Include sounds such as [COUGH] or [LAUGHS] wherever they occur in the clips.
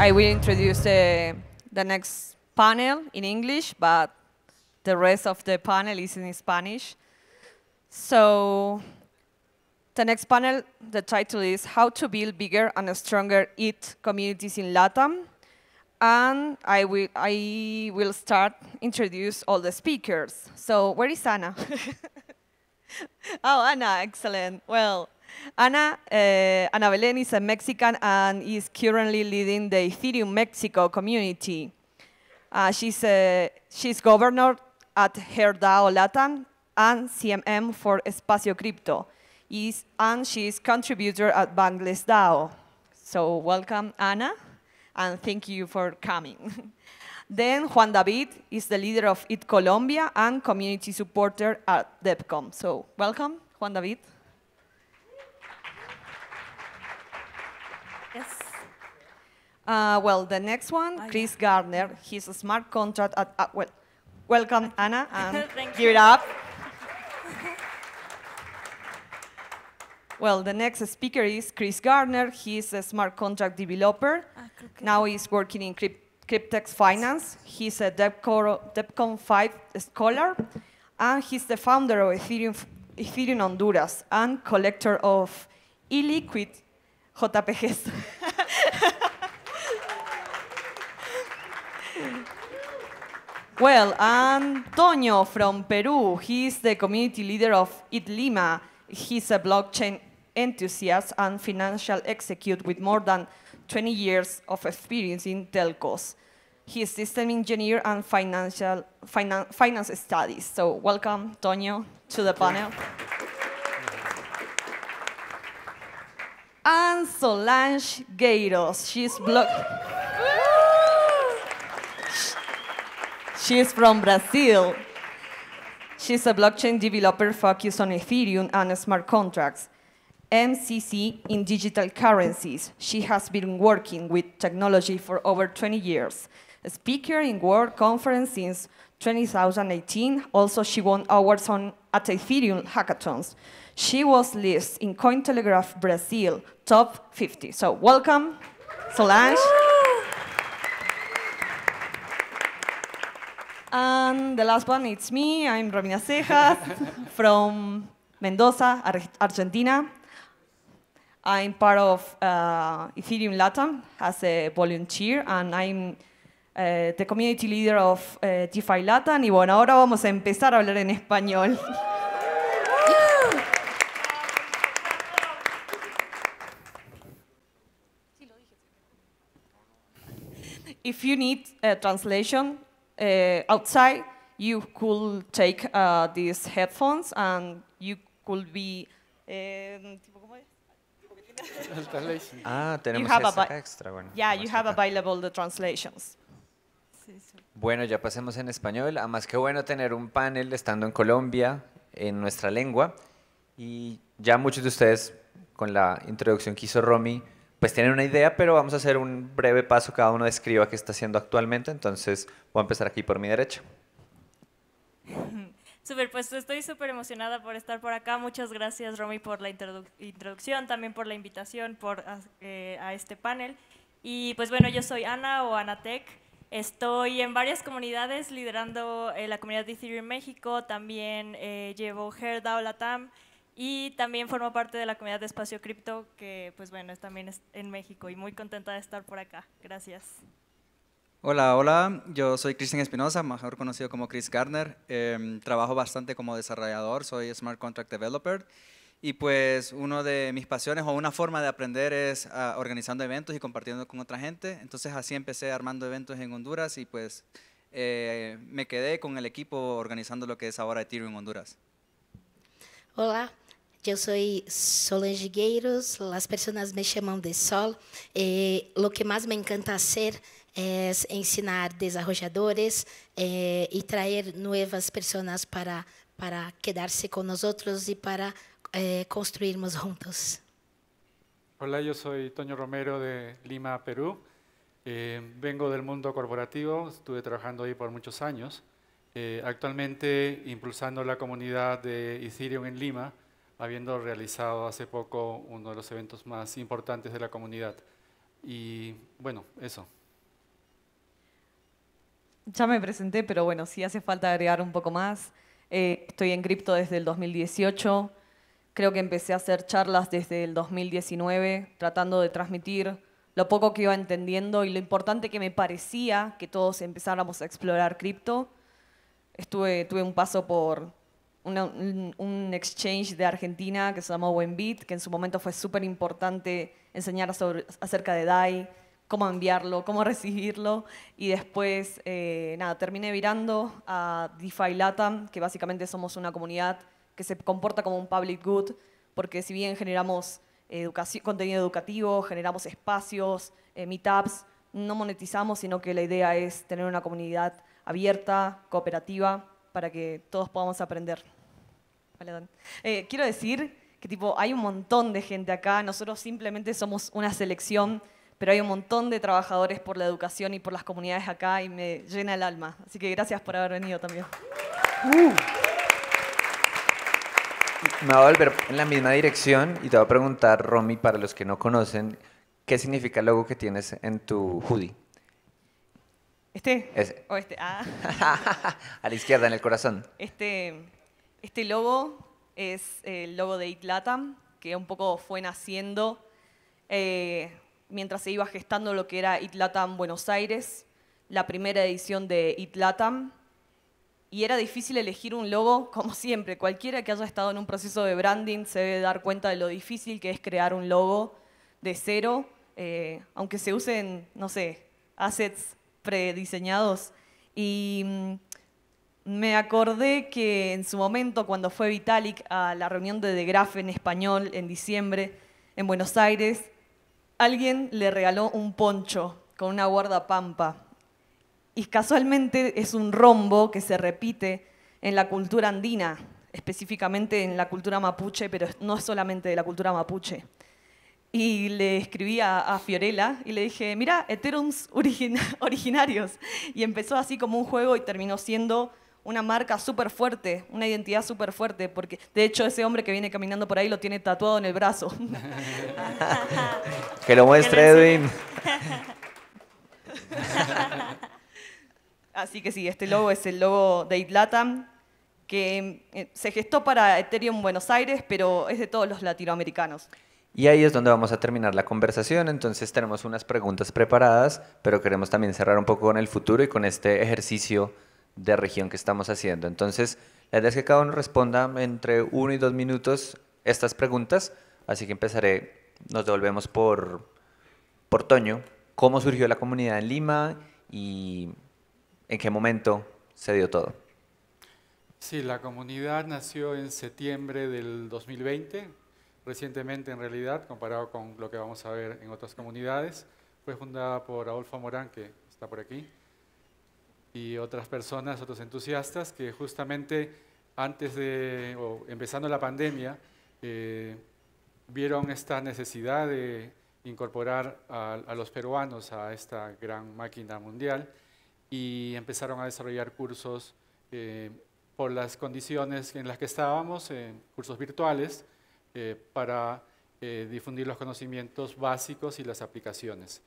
I will introduce uh, the next panel in English, but the rest of the panel is in Spanish. So the next panel, the title is How to Build Bigger and Stronger It Communities in LATAM. And I will, I will start introduce all the speakers. So where is Anna? [LAUGHS] oh, Anna, excellent. Well, Anna, uh, eh, Ana Belén is a Mexican and is currently leading the Ethereum Mexico community. Uh, she's, eh, she's governor at HerDAO LATAM and CMM for Espacio Crypto. Is, and she is contributor at Bangladesh DAO. So welcome, Anna, and thank you for coming. [LAUGHS] then Juan David is the leader of IT Colombia and community supporter at DEPCOM. So welcome, Juan David. Yes. Uh, well, the next one, Chris Gardner. He's a smart contract at, uh, well, welcome, Anna, and [LAUGHS] give it up. Well, the next speaker is Chris Gardner. He's a smart contract developer. Ah, now he's working in crypt Cryptex Finance. He's a DevCo DevCon 5 scholar. And he's the founder of Ethereum, Ethereum Honduras and collector of illiquid JPGs. [LAUGHS] well, Antonio from Peru, he's the community leader of ITLIMA. He's a blockchain enthusiast and financial execute with more than 20 years of experience in telcos. He is system engineer and financial finan finance studies. So welcome, Tonio, to the panel. and Solange Geiros. She's blog. She's from Brazil. She's a blockchain developer focused on Ethereum and smart contracts. MCC in digital currencies. She has been working with technology for over 20 years. A speaker in World Conference since 2018. Also, she won awards on at Ethereum hackathons. She was listed in Cointelegraph Brazil top 50. So welcome, Solange. and the last one, it's me. I'm Romina Cejas [LAUGHS] from Mendoza, Argentina. I'm part of uh, Ethereum Latam as a volunteer, and I'm uh, the community leader of uh, DeFi Latam. Y bueno, ahora vamos a empezar a hablar en español. if you need a translation uh, outside, you could take uh, these headphones and you could be. Um, Ah, tenemos esa extra. Bueno, yeah, you have available the translations. Bueno, ya pasemos en español. Además, ah, qué bueno tener un panel estando en Colombia, en nuestra lengua. Y ya muchos de ustedes, con la introducción que hizo Romy, pues tienen una idea, pero vamos a hacer un breve paso, cada uno describa qué está haciendo actualmente, entonces voy a empezar aquí por mi derecha. [LAUGHS] Súper, pues estoy súper emocionada por estar por acá. Muchas gracias, Romy, por la introducción, también por la invitación por, ah, eh, a este panel. Y pues bueno, yo soy Ana o Anatec. Estoy en varias comunidades liderando eh, la comunidad de Ethereum México, también eh, llevo HairDAO Latam y también formo parte de la comunidad de Espacio Cripto, que pues bueno, también es en México y muy contenta de estar por acá. Gracias. Hola, hola, yo soy Cristian Espinosa, mejor conocido como Chris Garner. Em, trabajo bastante como desarrollador, soy Smart Contract Developer. Y pues una de mis pasiones o una forma de aprender es ah, organizando eventos y compartiendo con otra gente. Entonces así empecé armando eventos en Honduras y pues eh, me quedé con el equipo organizando lo que es ahora Ethereum Honduras. Hola, yo soy Solange las personas me llaman de Sol. Eh, lo que más me encanta hacer es enseñar desarrolladores eh, y traer nuevas personas para para quedarse con nosotros y para eh, construirnos juntos. Hola, yo soy Toño Romero de Lima, Perú. Eh, vengo del mundo corporativo, estuve trabajando ahí por muchos años. actualmente impulsando la comunidad de Ethereum en Lima, habiendo realizado hace poco uno de los eventos más importantes de la comunidad. Y bueno, eso. Ya me presenté, pero bueno, sí hace falta agregar un poco más. Eh, estoy en cripto desde el 2018. Creo que empecé a hacer charlas desde el 2019, tratando de transmitir lo poco que iba entendiendo y lo importante que me parecía que todos empezáramos a explorar cripto. tuve un paso por un exchange de Argentina que se llamó Buenbit, que en su momento fue súper importante enseñar acerca de DAI, cómo enviarlo, cómo recibirlo. Y después, eh, nada, terminé virando a DeFi Latam, que básicamente somos una comunidad que se comporta como un public good, porque si bien generamos educación, contenido educativo, generamos espacios, eh, meetups, no monetizamos, sino que la idea es tener una comunidad abierta, cooperativa, para que todos podamos aprender. Eh, quiero decir que tipo, hay un montón de gente acá, nosotros simplemente somos una selección pero hay un montón de trabajadores por la educación y por las comunidades acá y me llena el alma. Así que gracias por haber venido también. Uh. Me va a volver en la misma dirección y te va a preguntar, Romy, para los que no conocen, ¿qué significa el logo que tienes en tu hoodie? ¿Este? O este. Ah. [LAUGHS] a la izquierda, en el corazón. Este, este logo es el logo de Itlatam, que un poco fue naciendo eh, mientras se iba gestando lo que era Itlatam Buenos Aires, la primera edición de Itlatam, y era difícil elegir un logo, [LAUGHS] como siempre. Cualquiera que haya estado en un proceso de branding se debe dar cuenta de lo difícil que es crear un logo de cero, eh, aunque se usen, no sé, assets prediseñados. Y mm, me acordé que en su momento, cuando fue Vitalik a la reunión de The Graph en español en diciembre en Buenos Aires, alguien le regaló un poncho con una guardapampa. Y casualmente es un rombo que se repite en la cultura andina, específicamente en la cultura mapuche, pero no solamente de la cultura mapuche. Y le escribí a, Fiorella y le dije, mira, Eterums [LAUGHS] originarios. Y empezó así como un juego y terminó siendo una marca súper fuerte, una identidad súper fuerte, porque de hecho ese hombre que viene caminando por ahí lo tiene tatuado en el brazo. [LAUGHS] que lo muestre Edwin. Así que sí, este logo es el logo de Idlatam, que eh, se gestó para Ethereum Buenos Aires, pero es de todos los latinoamericanos. Y ahí es donde vamos a terminar la conversación, entonces tenemos unas preguntas preparadas, pero queremos también cerrar un poco con el futuro y con este ejercicio de región que estamos haciendo. Entonces, la idea es que cada uno responda entre uno y dos minutos estas preguntas, así que empezaré, nos devolvemos por, por Toño, cómo surgió la comunidad en Lima y en qué momento se dio todo. Sí, la comunidad nació en septiembre del 2020, recientemente en realidad, comparado con lo que vamos a ver en otras comunidades. Fue fundada por Adolfo Morán, que está por aquí, y otras personas, otros entusiastas, que justamente antes de, o empezando la pandemia, eh, vieron esta necesidad de incorporar a, los peruanos a esta gran máquina mundial y empezaron a desarrollar cursos eh, por las condiciones en las que estábamos, eh, cursos virtuales, para difundir los conocimientos básicos y las aplicaciones.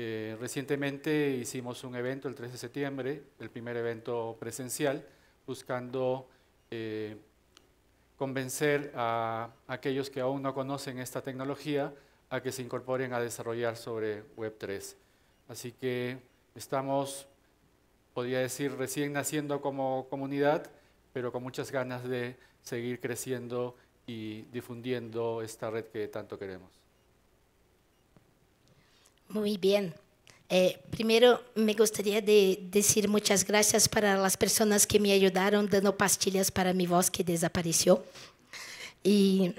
Eh, recientemente hicimos un evento el 3 de septiembre, el primer evento presencial, buscando eh, convencer a aquellos que aún no conocen esta tecnología a que se incorporen a desarrollar sobre Web3. Así que estamos, podría decir, recién naciendo como comunidad, pero con muchas ganas de seguir creciendo y difundiendo esta red que tanto queremos. Muy bien. Eh, primero, me gustaría decir muchas gracias para las personas que me ayudaron dando pastillas para mi voz que desapareció. Y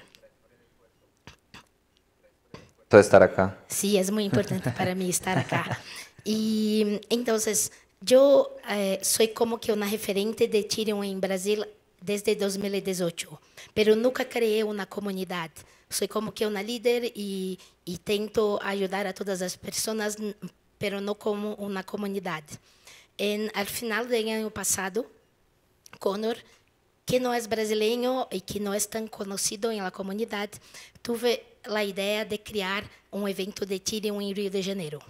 todo estar acá. Sí, es muy importante para mí estar acá. [LAUGHS] Y entonces, yo eh, soy como que una referente de Tirium en Brasil desde 2018, pero nunca creé una comunidad. Sou como que uma líder e, e tento ajudar a todas as pessoas, pero não como uma comunidade. En, al final do ano passado, Connor, que não é brasileiro e que não é tão conhecido em la comunidade, tive a ideia de criar um evento de tiro em Rio de Janeiro.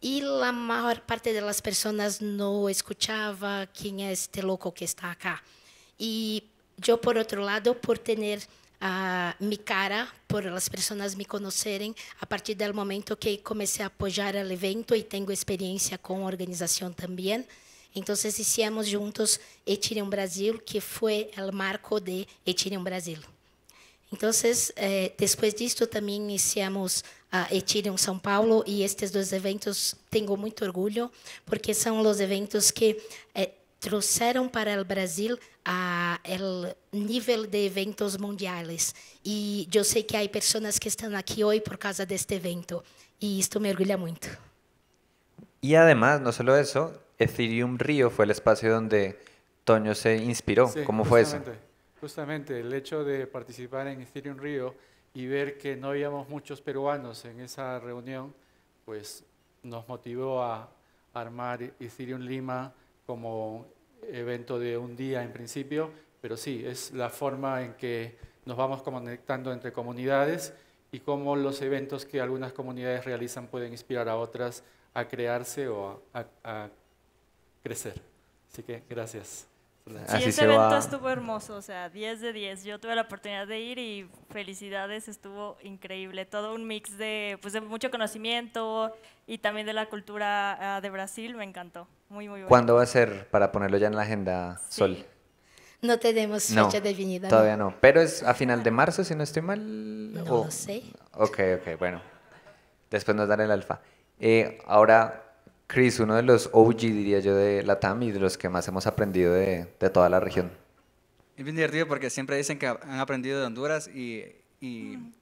E a maior parte das pessoas não escutava quem é este louco que está aqui. E eu, por outro lado, por ter a mi cara por as pessoas me conhecerem a partir do momento que comecei a apoiar o evento e tenho experiência com a organização também então iniciamos juntos Ethereum Brasil, que foi o marco de Ethereum Brasil. então eh, después de iniciamos a ah, Ethereum São Paulo e estes dois eventos tenho muito orgulho porque são os eventos que eh, trouxeram para el Brasil a, nivel de eventos mundiales. Y yo sé que hay personas que están aquí hoy por causa de este evento. Y e esto me orgulha mucho. Y e, además, no solo eso, Ethereum Río fue el espacio donde Toño se inspiró. ¿Cómo fue eso? Justamente, el hecho de participar en em Ethereum Río y e ver que no habíamos muchos peruanos en em esa reunión, pues nos motivó a armar Ethereum Lima como evento de un día en principio, pero sí, es la forma en que nos vamos conectando entre comunidades y cómo los eventos que algunas comunidades realizan pueden inspirar a otras a crearse o a, a crecer. Así que gracias. Pues, sí, ese evento estuvo hermoso, o sea, 10 de 10. Yo tuve la oportunidad de ir y felicidades, estuvo increíble. Todo un mix de, pues, de mucho conocimiento y también de la cultura ah, de Brasil, me encantó. Muy, muy bueno. ¿Cuándo va a ser para ponerlo ya en la agenda, Sol? No tenemos fecha definida. Todavía no. pero es a final de marzo, si no estoy mal. No, sé. Ok, ok, bueno. Después nos dará el alfa. Eh, ahora, Chris, uno de los OG, diría yo, de Latam y de los que más hemos aprendido de, toda la región. Es bien divertido porque siempre dicen que han aprendido de Honduras y,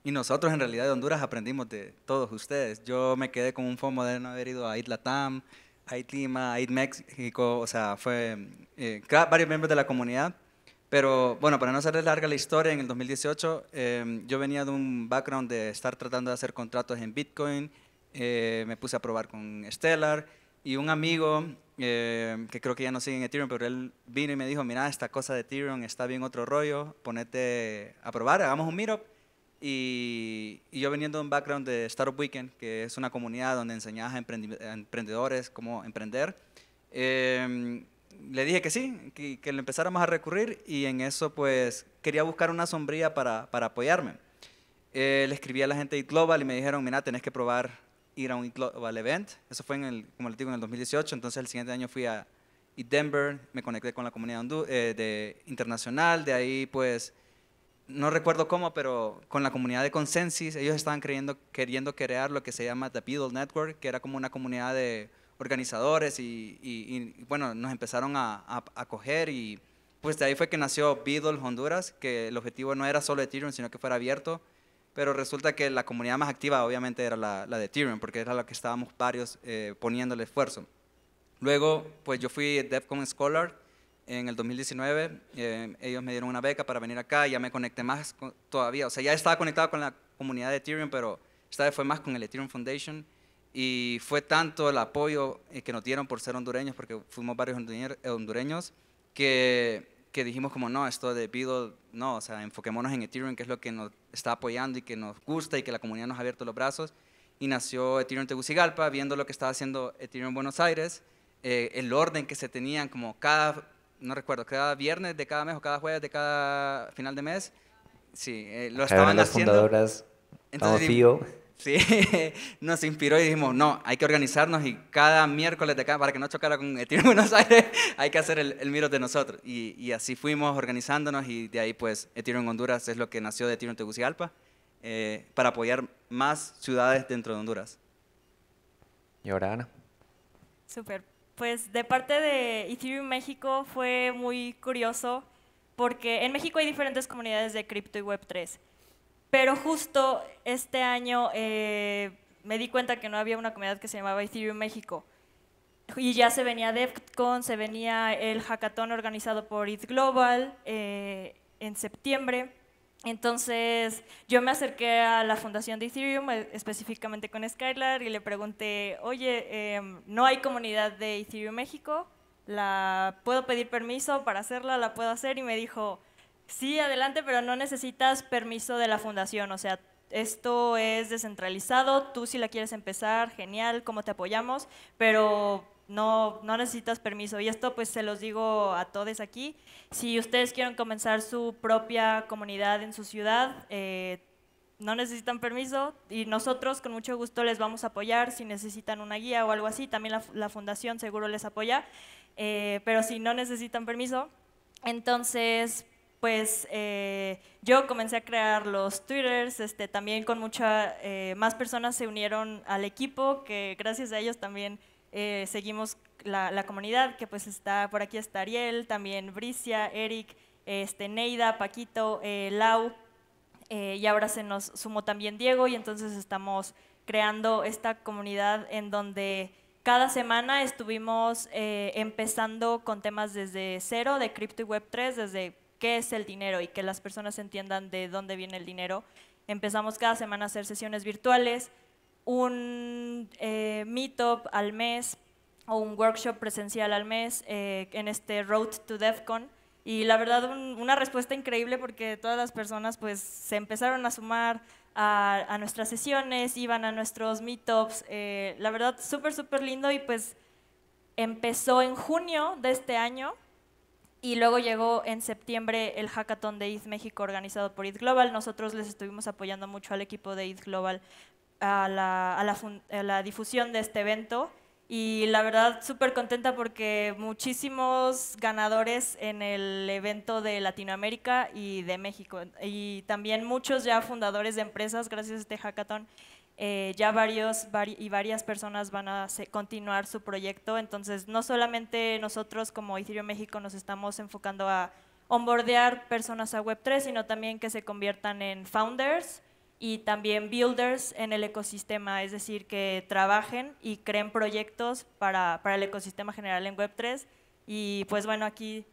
nosotros en realidad de Honduras aprendimos de todos ustedes. Yo me quedé con un FOMO de no haber ido a ITLATAM, a Itlima, a Itmexico, México, o sea, fue eh, varios miembros de la comunidad. Pero bueno, para no hacerles larga la historia, en el 2018 em, yo venía de un background de estar tratando de hacer contratos en Bitcoin, eh, me puse a probar con Stellar, y un amigo eh, que creo que ya no sigue en Ethereum, pero él vino y me dijo, mira, esta cosa de Ethereum está bien otro rollo, ponete a probar, hagamos un meetup. Y, yo veniendo de un background de Startup Weekend, que es una comunidad donde enseñas a, emprendedores cómo emprender, em, le dije que sí, que, le empezáramos a recurrir y en eso pues quería buscar una sombría para, para apoyarme. Eh, le escribí a la gente de Global y me dijeron, mira, tenés que probar ir a un global event. Eso fue, en el, como les digo, en el 2018. Entonces el siguiente año fui a Denver, me conecté con la comunidad eh, de, internacional. De ahí, pues, no recuerdo cómo, pero con la comunidad de Consensus, ellos estaban creyendo, queriendo crear lo que se llama The Beatles Network, que era como una comunidad de organizadores y, bueno, nos empezaron a, a, coger y pues de ahí fue que nació Beatles Honduras, que el objetivo no era solo Ethereum, sino que fuera abierto pero resulta que la comunidad más activa obviamente era la, de Ethereum, porque era la que estábamos varios eh, poniendo el esfuerzo. Luego, pues yo fui DevCon Scholar en el 2019, eh, ellos me dieron una beca para venir acá, ya me conecté más todavía, o sea, ya estaba conectado con la comunidad de Ethereum, pero esta vez fue más con el Ethereum Foundation y fue tanto el apoyo eh, que nos dieron por ser hondureños, porque fuimos varios hondureños, que que dijimos como, no, esto de no, o sea, enfoquémonos en Ethereum, que es lo que nos está apoyando y que nos gusta y que la comunidad nos ha abierto los brazos. Y nació Ethereum Tegucigalpa, viendo lo que estaba haciendo Ethereum Buenos Aires, eh, el orden que se tenían, como cada, no recuerdo, cada viernes de cada mes o cada jueves de cada final de mes, sí, eh, lo estaban las haciendo. fundadoras, Sí, [LAUGHS] nos inspiró y dijimos, no, hay que organizarnos y cada miércoles de acá, para que no chocara con Ethereum Buenos Aires, [LAUGHS] hay que hacer el, miro de nosotros. Y, y, así fuimos organizándonos y de ahí pues Ethereum en Honduras es lo que nació de Ethereum Tegucigalpa, eh, para apoyar más ciudades dentro de Honduras. Y ahora Ana. Súper. Pues de parte de Ethereum México fue muy curioso porque en México hay diferentes comunidades de cripto y Web3. Pero justo este año eh, me di cuenta que no había una comunidad que se llamaba Ethereum México. Y ya se venía DevCon, se venía el hackathon organizado por ETH Global eh, en septiembre. Entonces yo me acerqué a la fundación de Ethereum, eh, específicamente con Skylar, y le pregunté, oye, em, ¿no hay comunidad de Ethereum México? ¿La puedo pedir permiso para hacerla? ¿La puedo hacer? Y me dijo, Sí, adelante, pero no necesitas permiso de la fundación, o sea, esto es descentralizado, tú si la quieres empezar, genial, cómo te apoyamos, pero no, no necesitas permiso. Y esto pues se los digo a todos aquí, si ustedes quieren comenzar su propia comunidad en su ciudad, eh, no necesitan permiso y nosotros con mucho gusto les vamos a apoyar si necesitan una guía o algo así, también la, fundación seguro les apoya, eh, pero si no necesitan permiso, entonces pues eh, yo comencé a crear los twitters, este, también con mucha eh, más personas se unieron al equipo, que gracias a ellos también eh, seguimos la, comunidad, que pues está, por aquí está Ariel, también Bricia, Eric, este, Neida, Paquito, Lau, y ahora se nos sumó también Diego, y entonces estamos creando esta comunidad en donde cada semana estuvimos empezando con temas desde cero de cripto y web 3, desde qué es el dinero y que las personas entiendan de dónde viene el dinero. Empezamos cada semana a hacer sesiones virtuales, un eh, meetup al mes o un workshop presencial al mes eh, en este Road to DEFCON. Y la verdad, una respuesta increíble porque todas las personas pues, se empezaron a sumar a, nuestras sesiones, iban a nuestros meetups. Eh, la verdad, súper, súper lindo y pues empezó en junio de este año y luego llegó en septiembre el hackathon de ETH México organizado por ETH Global. Nosotros les estuvimos apoyando mucho al equipo de ETH Global a la, difusión de este evento. Y la verdad, súper contenta porque muchísimos ganadores en el evento de Latinoamérica y de México. Y también muchos ya fundadores de empresas gracias a este hackathon eh, ya varios y varias personas van a continuar su proyecto, entonces no solamente nosotros como Ethereum México nos estamos enfocando a onboardear personas a Web3, sino también que se conviertan en founders y también builders en el ecosistema, es decir, que trabajen y creen proyectos para, para el ecosistema general en Web3. Y pues bueno, aquí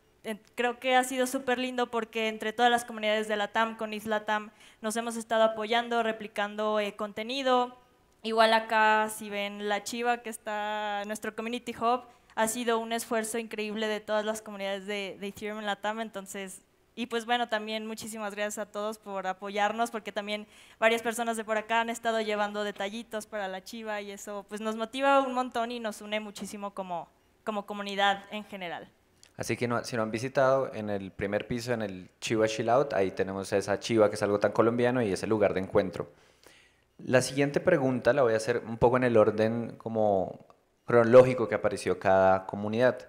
creo que ha sido súper lindo porque entre todas las comunidades de la TAM con Isla TAM nos hemos estado apoyando, replicando eh, contenido. Igual acá, si ven la chiva que está nuestro Community Hub, ha sido un esfuerzo increíble de todas las comunidades de, Ethereum en la TAM, entonces... Y pues bueno, también muchísimas gracias a todos por apoyarnos, porque también varias personas de por acá han estado llevando detallitos para la chiva y eso pues nos motiva un montón y nos une muchísimo como, como comunidad en general. Así que si no han visitado, en el primer piso, en el Chiva Chill ahí tenemos esa chiva que es algo tan colombiano y es el lugar de encuentro. La siguiente pregunta la voy a hacer un poco en el orden como cronológico que apareció cada comunidad.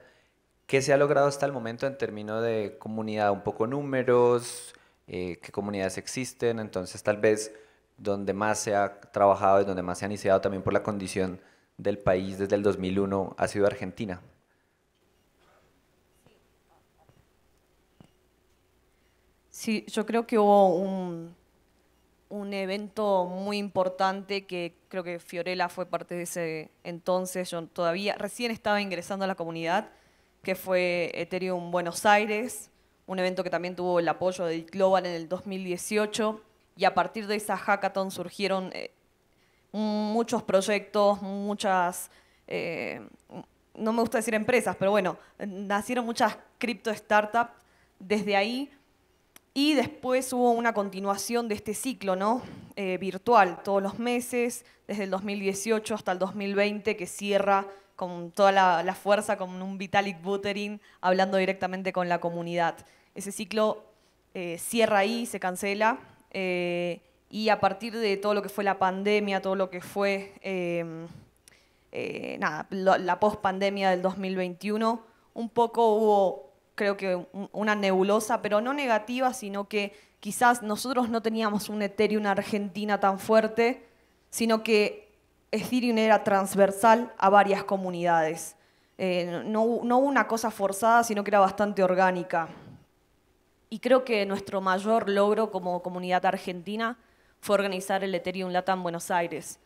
¿Qué se ha logrado hasta el momento en términos de comunidad? Un poco números, eh, qué comunidades existen, entonces tal vez donde más se ha trabajado y donde más se ha iniciado también por la condición del país desde el 2001 ha sido Argentina. Sí, yo creo que hubo un, evento muy importante que creo que Fiorella fue parte de ese entonces. Yo todavía recién estaba ingresando a la comunidad, que fue Ethereum Buenos Aires, un evento que también tuvo el apoyo de Global en el 2018. Y a partir de esa hackathon surgieron eh, muchos proyectos, muchas. Eh, no me gusta decir empresas, pero bueno, nacieron muchas cripto startups. Desde ahí y después hubo una continuación de este ciclo, ¿no? Eh, virtual, todos los meses, desde el 2018 hasta el 2020, que cierra con toda la, fuerza, con un Vitalik Buterin, hablando directamente con la comunidad. Ese ciclo eh, cierra ahí, se cancela, eh, y a partir de todo lo que fue la pandemia, todo lo que fue em, nada, la pandemia del 2021, un poco hubo creo que una nebulosa, pero no negativa, sino que quizás nosotros no teníamos un Ethereum Argentina tan fuerte, sino que Ethereum era transversal a varias comunidades. Eh, no, no una cosa forzada, sino que era bastante orgánica. Y creo que nuestro mayor logro como comunidad argentina fue organizar el Ethereum en Buenos Aires.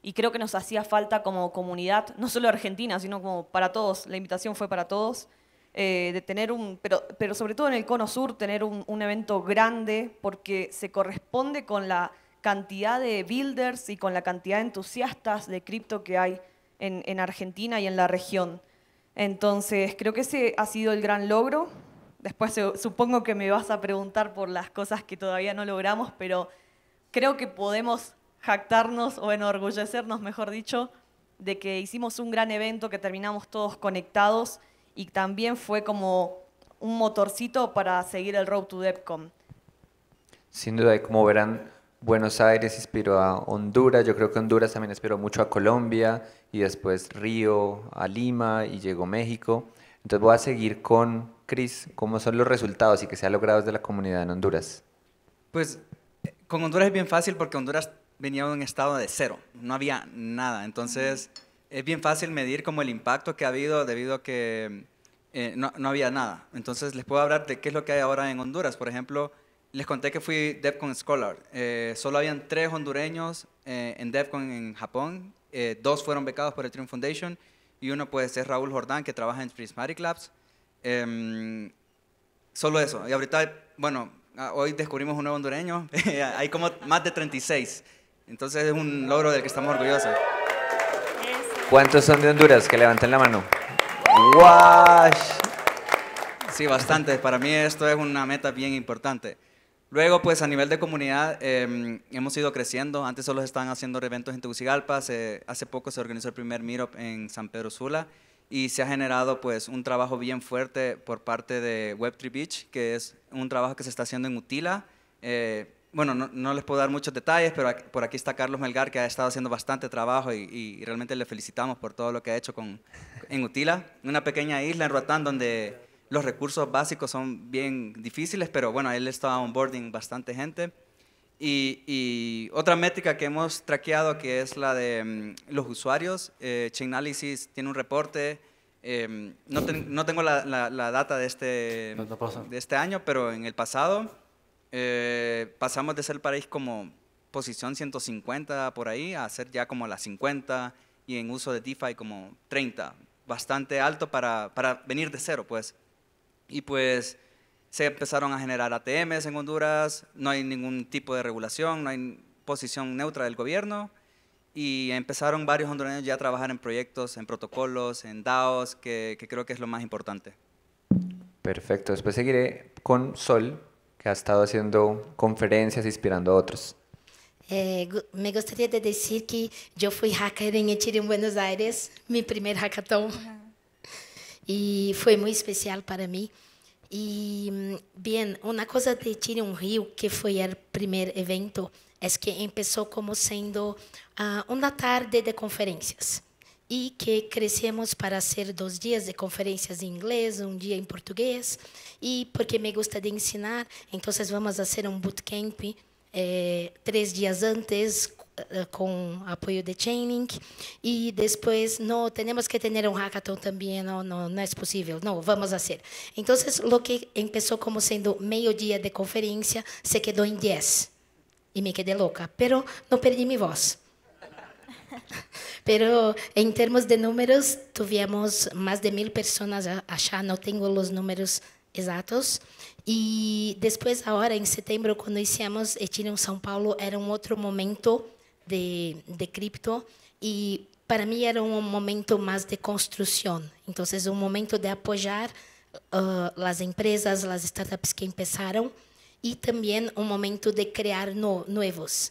Y creo que nos hacía falta como comunidad, no solo argentina, sino como para todos, la invitación fue para todos, eh, de tener un, pero, pero, sobre todo en el cono sur, tener un, evento grande porque se corresponde con la cantidad de builders y con la cantidad de entusiastas de cripto que hay en, en Argentina y en la región. Entonces, creo que ese ha sido el gran logro. Después eh, supongo que me vas a preguntar por las cosas que todavía no logramos, pero creo que podemos jactarnos o enorgullecernos, mejor dicho, de que hicimos un gran evento, que terminamos todos conectados y también fue como un motorcito para seguir el Road to DEPCOM. Sin duda, y como verán, Buenos Aires inspiró a Honduras, yo creo que Honduras también inspiró mucho a Colombia y después Río, a Lima y llegó México. Entonces voy a seguir con Cris, ¿cómo son los resultados y que se ha logrado desde la comunidad en Honduras? Pues con Honduras es bien fácil porque Honduras venía en un estado de cero, no había nada. Entonces es bien fácil medir como el impacto que ha habido debido a que eh, no, no, había nada. Entonces les puedo hablar de qué es lo que hay ahora en Honduras. Por ejemplo, les conté que fui DEFCON Scholar. Eh, solo habían tres hondureños eh, en DEFCON en Japón. dos fueron becados por el Triumph Foundation y uno puede ser Raúl Jordán que trabaja en Prismatic Labs. Em, solo eso. Y ahorita, bueno, ah, hoy descubrimos un nuevo hondureño. [LAUGHS] hay como más de 36. Entonces es un logro del que estamos orgullosos. ¿Cuántos son de Honduras? Que levanten la mano. ¡Wash! Sí, bastante. Para mí esto es una meta bien importante. Luego, pues a nivel de comunidad em, hemos ido creciendo. Antes solo se estaban haciendo eventos en Tegucigalpa. hace poco se organizó el primer meetup en San Pedro Sula y se ha generado pues un trabajo bien fuerte por parte de Web3 Beach, que es un trabajo que se está haciendo en Utila. Eh, bueno, no, les puedo dar muchos detalles, pero por aquí está Carlos Melgar, que ha estado haciendo bastante trabajo y, realmente le felicitamos por todo lo que ha hecho con, en Utila, una pequeña isla en Ruatán donde los recursos básicos son bien difíciles, pero bueno, él estaba onboarding bastante gente. Y, otra métrica que hemos traqueado, que es la de mm, los usuarios, eh, Chainalysis tiene un reporte, em, no, tengo la, data de este, de este año, pero en el pasado eh, pasamos de ser país como posición 150 por ahí a ser ya como la 50 y en uso de DeFi como 30, bastante alto para, para venir de cero, pues. Y pues se empezaron a generar ATMs en Honduras, no hay ningún tipo de regulación, no hay posición neutra del gobierno y empezaron varios hondureños ya a trabajar en proyectos, en protocolos, en DAOs, que, que creo que es lo más importante. Perfecto, después seguiré con Sol, que ha estado haciendo conferencias inspirando a otros. Eh, me gustaría decir que yo fui hacker en Chile, en Buenos Aires, mi primer hackathon. Y fue muy especial para mí. Y mm, bien, una cosa de Chile Rio, que fue el primer evento, es que empezó como siendo ah, una tarde de conferencias. e que crescemos para ser dois dias de conferências em inglês, um dia em português, e porque me gusta de ensinar, então vamos fazer um bootcamp eh, três dias antes eh, com apoio de Chainlink, e depois não temos que ter um hackathon também não não, não é possível não vamos fazer então o que começou como sendo meio dia de conferência se quedou em 10 e me quedei louca pero não perdi minha voz [LAUGHS] Pero en términos de números, tuvimos más de mil personas allá, no tengo los números exatos. E depois, agora, em setembro, quando iniciamos Ethereum São Paulo, era um outro momento de, de cripto. E para mim era um momento mais de construção. Então, um momento de apoiar uh, as empresas, as startups que começaram. E também um momento de criar no, novos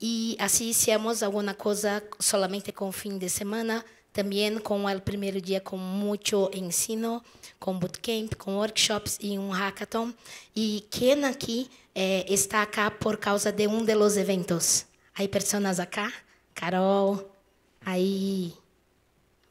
e así assim alguma coisa cosa solamente o fim de semana, também com o primeiro dia com muito ensino, com bootcamp, com workshops e um hackathon. e quem aqui eh, está cá por causa de um de los eventos. aí pessoas aqui? Carol, aí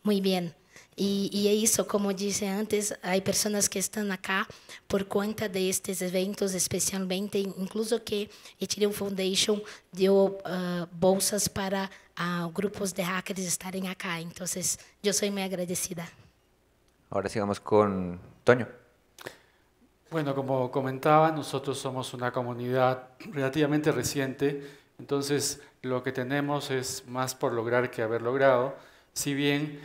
muito bem Y y eso, como dije antes, hay personas que están acá por cuenta de estos eventos, especialmente, incluso que Ethereum Foundation dio ah, bolsas para ah, grupos de hackers en acá. Entonces, yo soy muy agradecida. Ahora sigamos con Toño. Bueno, como comentaba, nosotros somos una comunidad relativamente reciente, entonces lo que tenemos es más por lograr que haber logrado. Si bien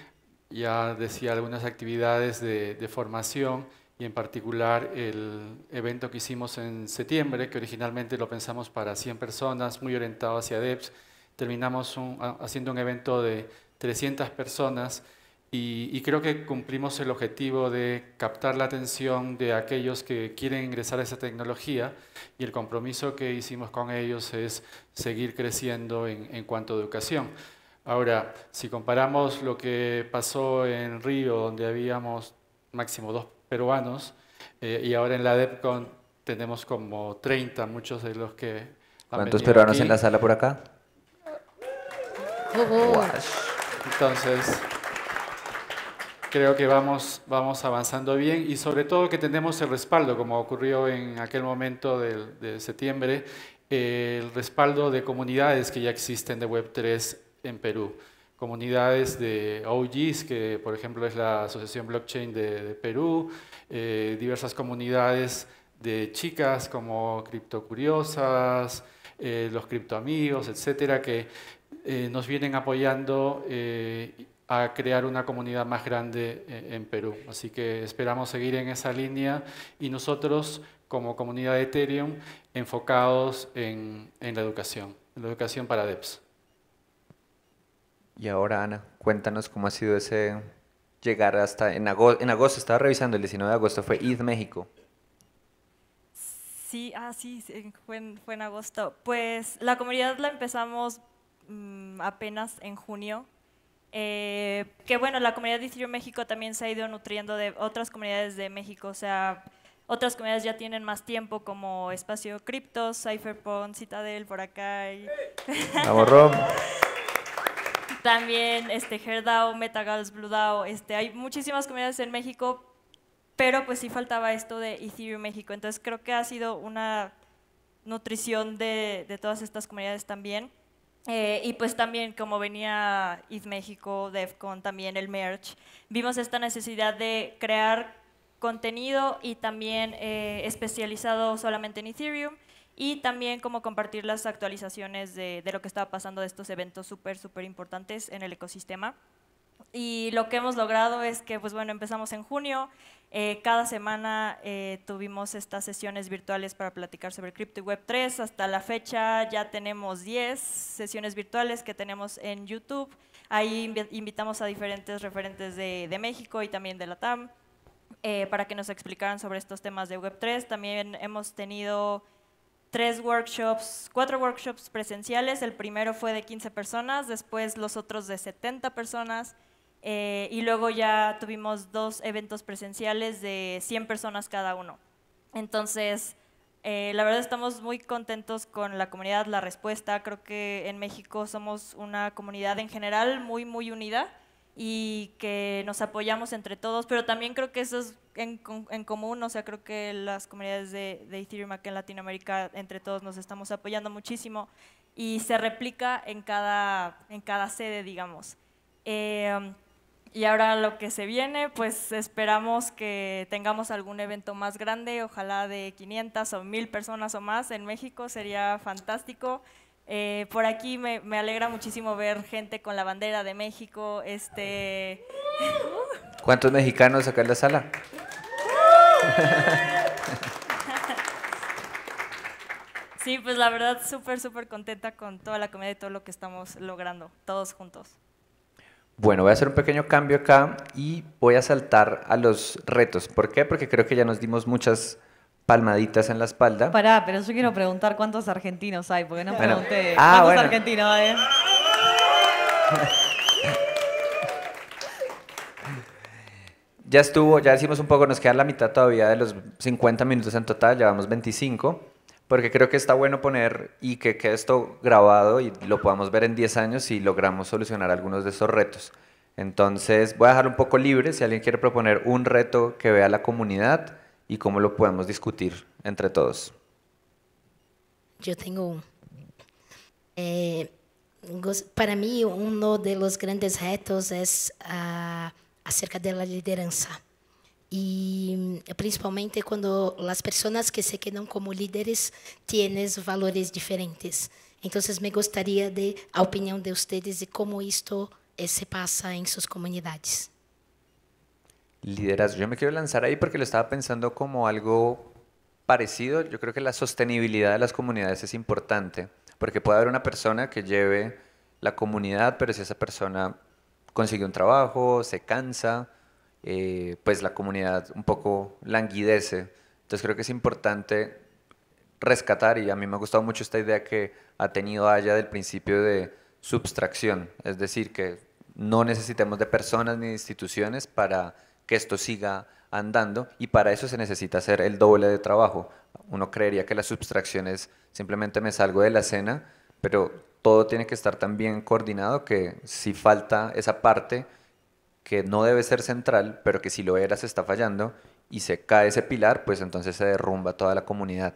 ya decía, algunas actividades de, formación y en particular el evento que hicimos en septiembre, que originalmente lo pensamos para 100 personas, muy orientado hacia DEPS. Terminamos haciendo un evento de 300 personas y, creo que cumplimos el objetivo de captar la atención de aquellos que quieren ingresar a esa tecnología y el compromiso que hicimos con ellos es seguir creciendo en cuanto a educación. Ahora, si comparamos lo que pasó en Río, donde habíamos máximo dos peruanos, eh, y ahora en la DEPCON tenemos como 30, muchos de los que... Han ¿Cuántos peruanos en la sala por acá? Entonces, creo que vamos, vamos avanzando bien y sobre todo que tenemos el respaldo, como ocurrió en aquel momento de, de septiembre, el respaldo de comunidades que ya existen de Web3 en Perú. Comunidades de OGs, que por ejemplo es la Asociación Blockchain de, Perú, eh, diversas comunidades de chicas como Criptocuriosas, eh, los Criptoamigos, etcétera, que eh, nos vienen apoyando eh, a crear una comunidad más grande en Perú. Así que esperamos seguir en esa línea y nosotros como comunidad de Ethereum enfocados en, en la educación, en la educación para DEPS. Y ahora, Ana, cuéntanos cómo ha sido ese llegar hasta en agosto, estaba revisando, el 19 de agosto fue ID México. Sí, ah, sí, fue, en, agosto. Pues la comunidad la empezamos mm, apenas en junio. Eh, que bueno, la comunidad de Ethereum México también se ha ido nutriendo de otras comunidades de México, o sea, otras comunidades ya tienen más tiempo como Espacio Cripto, Cypherpunk, Citadel, por acá. Y... [LAUGHS] También este, Herdao, MetaGals, BlueDAO, este, hay muchísimas comunidades en México, pero pues sí faltaba esto de Ethereum México. Entonces creo que ha sido una nutrición de, de todas estas comunidades también. Eh, y pues también como venía ETH México, DEFCON, también el merch, vimos esta necesidad de crear contenido y también eh, especializado solamente en Ethereum y también como compartir las actualizaciones de, lo que estaba pasando de estos eventos súper, súper importantes en el ecosistema. Y lo que hemos logrado es que, pues bueno, empezamos en junio, eh, cada semana eh, tuvimos estas sesiones virtuales para platicar sobre CryptoWeb y Web 3, hasta la fecha ya tenemos 10 sesiones virtuales que tenemos en YouTube, ahí invitamos a diferentes referentes de México y también de la TAM. Eh, para que nos explicaran sobre estos temas de Web3. También hemos tenido tres workshops, cuatro workshops presenciales. El primero fue de 15 personas, después los otros de 70 personas. Eh, y luego ya tuvimos dos eventos presenciales de 100 personas cada uno. Entonces, eh, la verdad estamos muy contentos con la comunidad, la respuesta. Creo que en México somos una comunidad en general muy, muy unida y que nos apoyamos entre todos, pero también creo que eso es en, común, o sea, creo que las comunidades de, Ethereum aquí en Latinoamérica entre todos nos estamos apoyando muchísimo y se replica en cada, en cada sede, digamos. Em, y ahora lo que se viene, pues esperamos que tengamos algún evento más grande, ojalá de 500 o 1000 personas o más en México, sería fantástico. Eh, por aquí me, alegra muchísimo ver gente con la bandera de México. Este... ¿Cuántos mexicanos acá en la sala? [LAUGHS] Sí, pues la verdad súper, súper contenta con toda la comida y todo lo que estamos logrando, todos juntos. Bueno, voy a hacer un pequeño cambio acá y voy a saltar a los retos. ¿Por qué? Porque creo que ya nos dimos muchas palmaditas en la espalda. Pará, pero yo quiero preguntar cuántos argentinos hay, porque no pregunté ah, cuántos argentinos hay. [LAUGHS] Ya estuvo, ya decimos un poco, nos queda la mitad todavía de los 50 minutos en total, llevamos 25, porque creo que está bueno poner y que quede esto grabado y lo podamos ver en 10 años si logramos solucionar algunos de estos retos. Entonces voy a dejar un poco libre, si alguien quiere proponer un reto que vea la comunidad, y cómo lo podemos discutir entre todos. Yo tengo, eh, para mí uno de los grandes retos es uh, acerca de la lideranza. Y mm, principalmente cuando las personas que se quedan como líderes tienen valores diferentes. Entonces me gustaría de la opinión de ustedes de cómo esto eh, se pasa en sus comunidades. Liderazgo. Yo me quiero lanzar ahí porque lo estaba pensando como algo parecido. Yo creo que la sostenibilidad de las comunidades es importante, porque puede haber una persona que lleve la comunidad, pero si esa persona consigue un trabajo, se cansa, eh, pues la comunidad un poco languidece. Entonces creo que es importante rescatar, y a mí me ha gustado mucho esta idea que ha tenido Allá del principio de substracción, es decir, que no necesitemos de personas ni instituciones para que esto siga andando y para eso se necesita hacer el doble de trabajo. Uno creería que la subtracción es simplemente me salgo de la cena, pero todo tiene que estar tan bien coordinado que si falta esa parte que no debe ser central, pero que si lo era se está fallando y se cae ese pilar, pues entonces se derrumba toda la comunidad.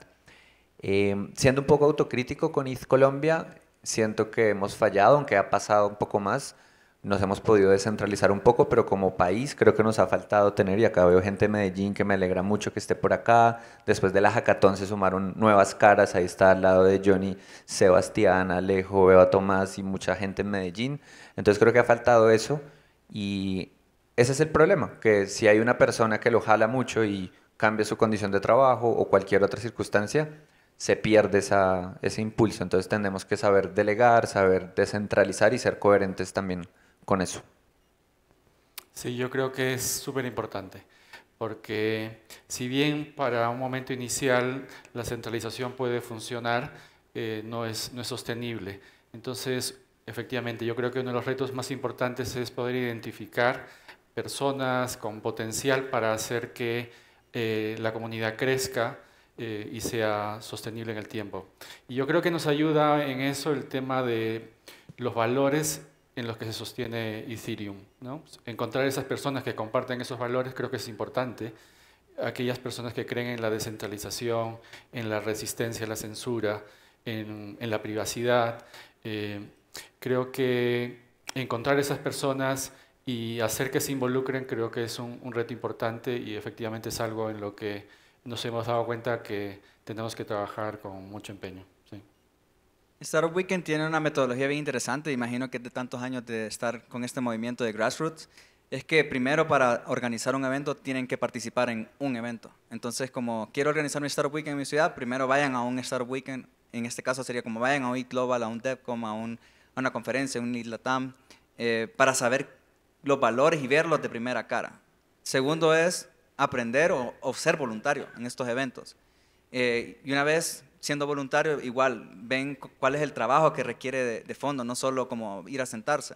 Eh, siendo un poco autocrítico con Iz Colombia, siento que hemos fallado, aunque ha pasado un poco más, nos hemos podido descentralizar un poco, pero como país creo que nos ha faltado tener, y acá veo gente de Medellín que me alegra mucho que esté por acá, después de la hackathon se sumaron nuevas caras, ahí está al lado de Johnny, Sebastián, Alejo, Beba Tomás y mucha gente en Medellín, entonces creo que ha faltado eso y ese es el problema, que si hay una persona que lo jala mucho y cambia su condición de trabajo o cualquier otra circunstancia, se pierde ese impulso, entonces tenemos que saber delegar, saber descentralizar y ser coherentes también con eso. Sí, yo creo que es súper importante, porque si bien para un momento inicial la centralización puede funcionar, eh, no, es, no es sostenible. Entonces, efectivamente, yo creo que uno de los retos más importantes es poder identificar personas con potencial para hacer que eh, la comunidad crezca eh, y sea sostenible en el tiempo. Y yo creo que nos ayuda en eso el tema de los valores en los que se sostiene Ethereum. ¿no? Encontrar esas personas que comparten esos valores creo que es importante. Aquellas personas que creen en la descentralización, en la resistencia a la censura, en, la privacidad. Eh, creo que encontrar esas personas y hacer que se involucren creo que es un reto importante y efectivamente es algo en lo que nos hemos dado cuenta que tenemos que trabajar con mucho empeño. Startup Weekend tiene una metodología bien interesante, imagino que de tantos años de estar con este movimiento de grassroots, es que primero para organizar un evento tienen que participar en un evento. Entonces, como quiero organizar un Startup Weekend en mi ciudad, primero vayan a un Startup Weekend, en este caso sería como vayan a un Global, a un DevCom, a, una conferencia, un ILATAM, eh, para saber los valores y verlos de primera cara. Segundo es aprender o, ser voluntario en estos eventos. Eh, y una vez siendo voluntario, igual ven cuál es el trabajo que requiere de, fondo, no solo como ir a sentarse.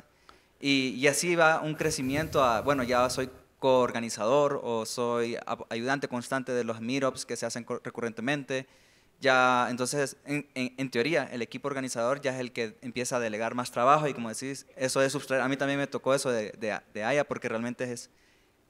Y, y, así va un crecimiento a, bueno, ya soy coorganizador o soy ayudante constante de los meetups que se hacen recurrentemente. Ya, entonces, en, en, teoría, el equipo organizador ya es el que empieza a delegar más trabajo y como decís, eso es sustraer, a mí también me tocó eso de, de, porque realmente es,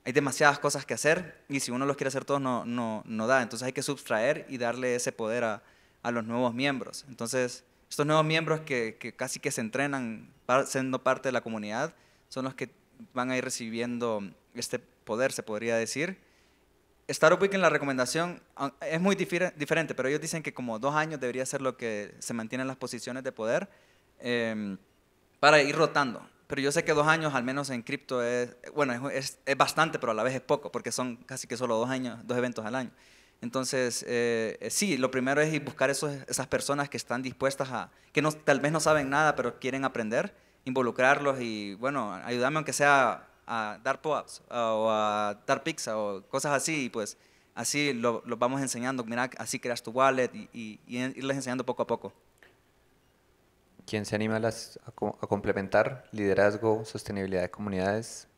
hay demasiadas cosas que hacer y si uno los quiere hacer todos no, no, no da. Entonces hay que subtraer y darle ese poder a, a los nuevos miembros. Entonces, estos nuevos miembros que, casi que se entrenan siendo parte de la comunidad son los que van a ir recibiendo este poder, se podría decir. Startup en la recomendación es muy diferente, pero ellos dicen que como dos años debería ser lo que se mantienen las posiciones de poder em, para ir rotando. Pero yo sé que dos años, al menos en cripto, es, bueno, bastante, pero a la vez es poco, porque son casi que solo dos años, dos eventos al año. Entonces, eh, eh, sí, lo primero es buscar esos, esas personas que están dispuestas a, que no, tal vez no saben nada, pero quieren aprender, involucrarlos y, bueno, ayudarme aunque sea a dar pop eh, o a dar pizza o cosas así, y pues así los lo vamos enseñando, mira, así creas tu wallet y, y, irles enseñando poco a poco. ¿Quién se anima a, complementar liderazgo, sostenibilidad de comunidades?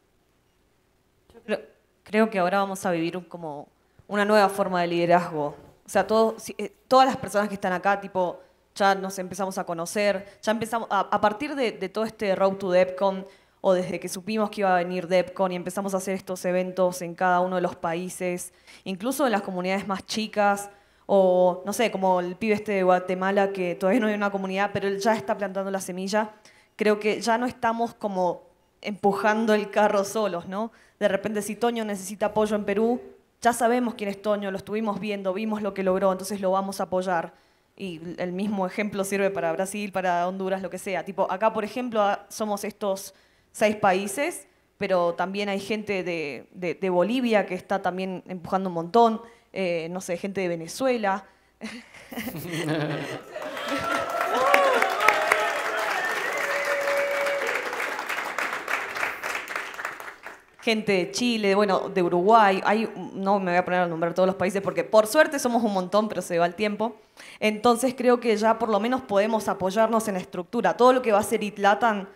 creo, creo, que ahora vamos a vivir un, como una nueva forma de liderazgo. O sea, eh, todas las personas que están acá, tipo, ya nos empezamos a conocer, ya empezamos, a, partir de, de, todo este Road to DEPCON, o desde que supimos que iba a venir DEPCON y empezamos a hacer estos eventos en cada uno de los países, incluso en las comunidades más chicas, o no sé, como el pibe este de Guatemala, que todavía no hay una comunidad, pero él ya está plantando la semilla, creo que ya no estamos como empujando el carro solos, ¿no? De repente si Toño necesita apoyo en Perú, ya sabemos quién es Toño, lo estuvimos viendo, vimos lo que logró, entonces lo vamos a apoyar. Y el mismo ejemplo sirve para Brasil, para Honduras, lo que sea. Tipo, acá, por ejemplo, somos estos seis países, pero también hay gente de, Bolivia que está también empujando un montón, eh, no sé, gente de Venezuela. [LAUGHS] gente de Chile, bueno, de Uruguay, hay, no me voy a poner a nombrar todos los países porque por suerte somos un montón, pero se va el tiempo. Entonces creo que ya por lo menos podemos apoyarnos en la estructura. Todo lo que va a ser Itlatan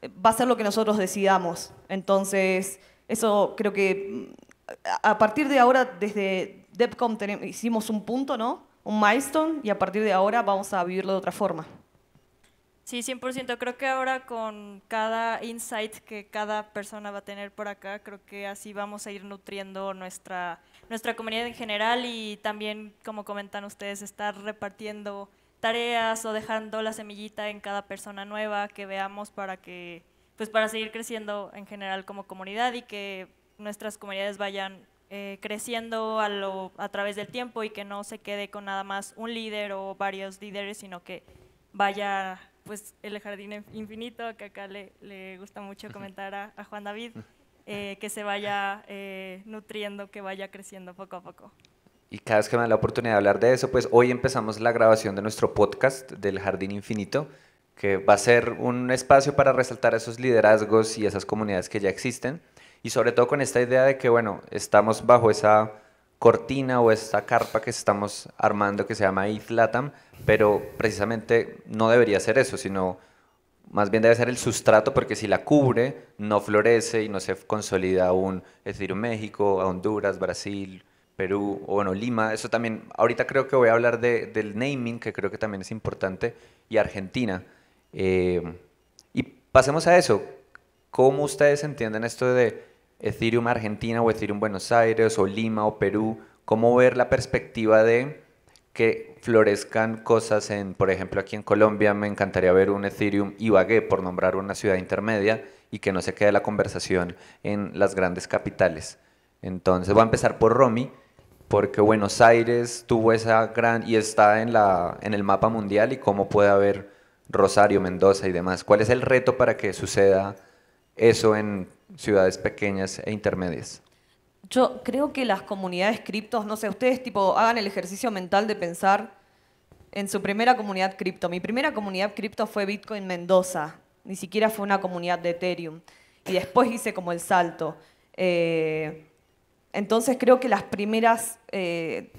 eh, va a ser lo que nosotros decidamos. Entonces, eso creo que mm, a partir de ahora, desde DEPCOM hicimos un punto, ¿no? Un milestone y a partir de ahora vamos a vivirlo de otra forma. Sí, 100%. Creo que ahora con cada insight que cada persona va a tener por acá, creo que así vamos a ir nutriendo nuestra, nuestra comunidad en general y también, como comentan ustedes, estar repartiendo tareas o dejando la semillita en cada persona nueva que veamos para que pues para seguir creciendo en general como comunidad y que nuestras comunidades vayan eh, creciendo a, lo, a través del tiempo y que no se quede con nada más un líder o varios líderes, sino que vaya pues el jardín infinito, que acá le, le gusta mucho comentar a, Juan David, eh, que se vaya eh, nutriendo, que vaya creciendo poco a poco. Y cada vez que me da la oportunidad de hablar de eso, pues hoy empezamos la grabación de nuestro podcast del Jardín Infinito, que va a ser un espacio para resaltar esos liderazgos y esas comunidades que ya existen, y sobre todo con esta idea de que, bueno, estamos bajo esa cortina o esta carpa que estamos armando que se llama IFLATAM, pero precisamente no debería ser eso, sino más bien debe ser el sustrato porque si la cubre no florece y no se consolida aún, es decir, México, Honduras, Brasil, Perú o bueno, Lima, eso también, ahorita creo que voy a hablar del naming que creo que también es importante y Argentina. Eh, y pasemos a eso, ¿cómo ustedes entienden esto de Ethereum Argentina o Ethereum Buenos Aires o Lima o Perú, cómo ver la perspectiva de que florezcan cosas en, por ejemplo, aquí en Colombia me encantaría ver un Ethereum Ibagué, por nombrar una ciudad intermedia, y que no se quede la conversación en las grandes capitales. Entonces, voy a empezar por Romy, porque Buenos Aires tuvo esa gran, y está en, la, en el mapa mundial, y cómo puede haber Rosario, Mendoza y demás. ¿Cuál es el reto para que suceda eso en ciudades pequeñas e intermedias? Yo creo que las comunidades criptos, no sé, ustedes tipo hagan el ejercicio mental de pensar en su primera comunidad cripto. Mi primera comunidad cripto fue Bitcoin Mendoza, ni siquiera fue una comunidad de Ethereum. Y después hice como el salto. Eh, entonces creo que las primeras, eh,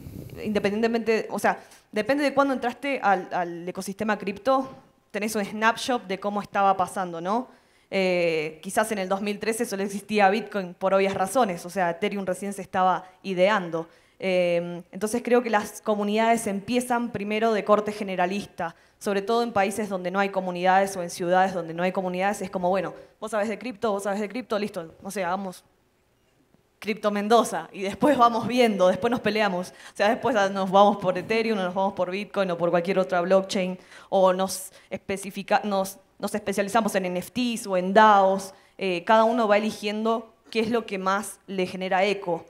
independientemente, o sea, depende de cuándo entraste al ecosistema cripto, tenés un snapshot de cómo estaba pasando, ¿no? Eh, quizás en el 2013 solo existía Bitcoin por obvias razones, o sea, Ethereum recién se estaba ideando. Em, entonces creo que las comunidades empiezan primero de corte generalista, sobre todo en países donde no hay comunidades o en ciudades donde no hay comunidades, es como, bueno, vos sabés de cripto, vos sabés de cripto, listo, no sé, vamos Cripto Mendoza y después vamos viendo, después nos peleamos. O sea, después ah, nos vamos por Ethereum, o nos vamos por Bitcoin o por cualquier otra blockchain o nos, especifica, nos nos especializamos en NFTs o en DAOs, eh, cada uno va eligiendo qué es lo que más le genera eco.